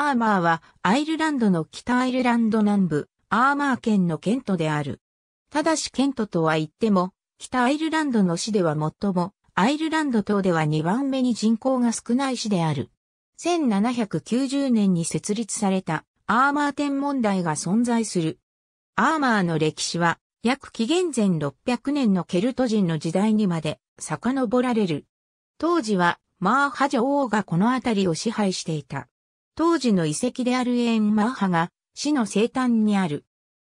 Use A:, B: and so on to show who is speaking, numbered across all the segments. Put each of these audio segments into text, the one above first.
A: アーマーはアイルランドの北アイルランド南部、アーマー県のケントである。ただしケントとは言っても、北アイルランドの市では最も、アイルランド島では2番目に人口が少ない市である。1790年に設立されたアーマー天文台が存在する。アーマーの歴史は約紀元前600年のケルト人の時代にまで遡られる。当時はマーハ女王がこの辺りを支配していた。当時の遺跡であるエーンマーハが、市の西端にある。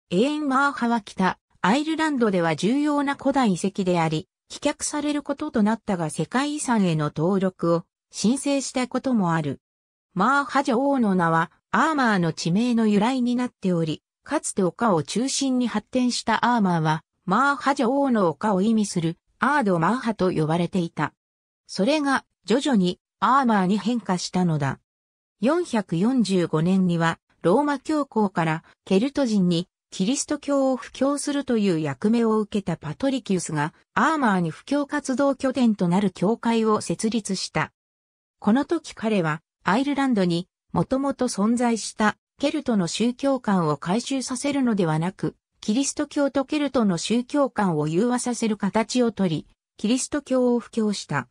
A: エーンマーハは北、アイルランドでは重要な古代遺跡であり、棄却されることとなったが世界遺産への登録を申請したこともある。マーハ女王の名は、アーマーの地名の由来になっており、かつて丘を中心に発展したアーマーは、マーハ女王の丘を意味するアードマーハと呼ばれていた。それが徐々にアーマーに変化したのだ。445年には、ローマ教皇からケルト人にキリスト教を布教するという役目を受けたパトリキウスがアーマーに布教活動拠点となる教会を設立した。この時彼はアイルランドにもともと存在したケルトの宗教観を回収させるのではなく、キリスト教とケルトの宗教観を融和させる形をとり、キリスト教を布教した。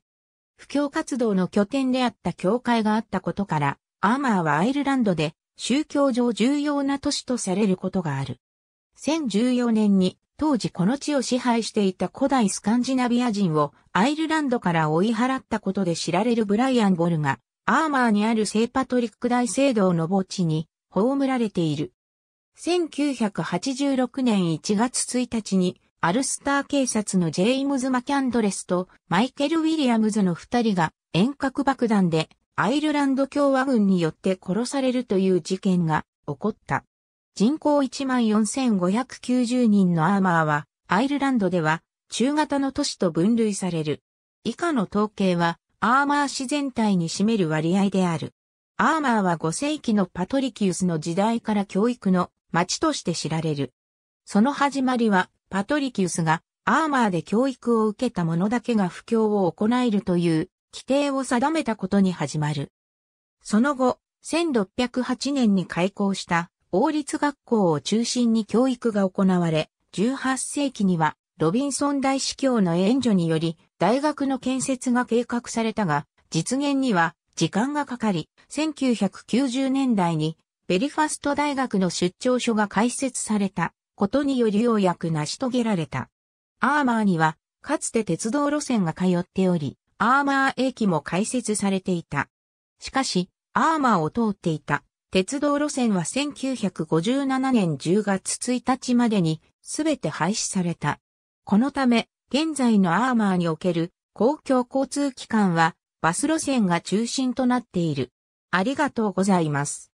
A: 布教活動の拠点であった教会があったことから、アーマーはアイルランドで宗教上重要な都市とされることがある。1014年に当時この地を支配していた古代スカンジナビア人をアイルランドから追い払ったことで知られるブライアン・ボルがアーマーにある聖パトリック大聖堂の墓地に葬られている。1986年1月1日にアルスター警察のジェイムズ・マキャンドレスとマイケル・ウィリアムズの二人が遠隔爆弾でアイルランド共和軍によって殺されるという事件が起こった。人口14,590人のアーマーは、アイルランドでは中型の都市と分類される。以下の統計は、アーマー市全体に占める割合である。アーマーは5世紀のパトリキウスの時代から教育の町として知られる。その始まりは、パトリキウスがアーマーで教育を受けた者だけが布教を行えるという規定を定めたことに始まる。その後、1608年に開校した王立学校を中心に教育が行われ、18世紀にはロビンソン大司教の援助により大学の建設が計画されたが、実現には時間がかかり、1990年代にベリファスト大学の出張所が開設されたことによりようやく成し遂げられた。アーマーにはかつて鉄道路線が通っており、アーマー駅も開設されていた。しかし、アーマーを通っていた鉄道路線は1957年10月1日までにすべて廃止された。このため、現在のアーマーにおける公共交通機関はバス路線が中心となっている。ありがとうございます。